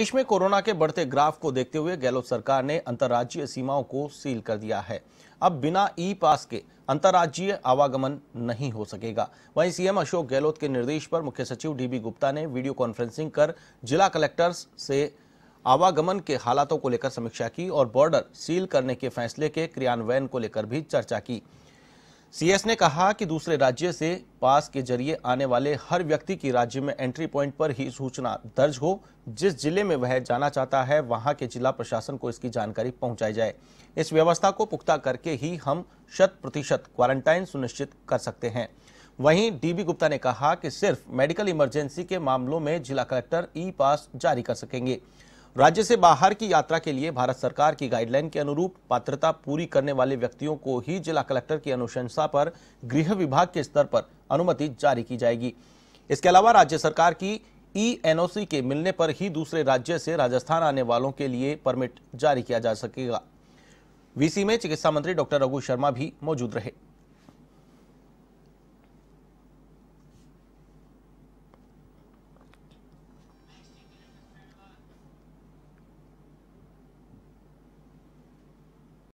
देश में कोरोना के बढ़ते ग्राफ को देखते हुए गहलोत सरकार ने अंतर्राज्यीय सीमाओं को सील कर दिया है अब बिना ई पास के अंतर्राज्यीय आवागमन नहीं हो सकेगा वहीं सीएम अशोक गहलोत के निर्देश पर मुख्य सचिव डीबी गुप्ता ने वीडियो कॉन्फ्रेंसिंग कर जिला कलेक्टर्स से आवागमन के हालातों को लेकर समीक्षा की और बॉर्डर सील करने के फैसले के क्रियान्वयन को लेकर भी चर्चा की सीएस ने कहा कि दूसरे राज्य से पास के जरिए आने वाले हर व्यक्ति की राज्य में एंट्री पॉइंट पर ही सूचना दर्ज हो जिस जिले में वह जाना चाहता है वहां के जिला प्रशासन को इसकी जानकारी पहुंचाई जाए इस व्यवस्था को पुख्ता करके ही हम शत प्रतिशत क्वारंटाइन सुनिश्चित कर सकते हैं वहीं डीबी गुप्ता ने कहा कि सिर्फ मेडिकल इमरजेंसी के मामलों में जिला कलेक्टर ई पास जारी कर सकेंगे राज्य से बाहर की यात्रा के लिए भारत सरकार की गाइडलाइन के अनुरूप पात्रता पूरी करने वाले व्यक्तियों को ही जिला कलेक्टर की अनुशंसा पर गृह विभाग के स्तर पर अनुमति जारी की जाएगी इसके अलावा राज्य सरकार की ई e एनओसी के मिलने पर ही दूसरे राज्य से राजस्थान आने वालों के लिए परमिट जारी किया जा सकेगा वीसी में चिकित्सा मंत्री डॉक्टर रघु शर्मा भी मौजूद रहे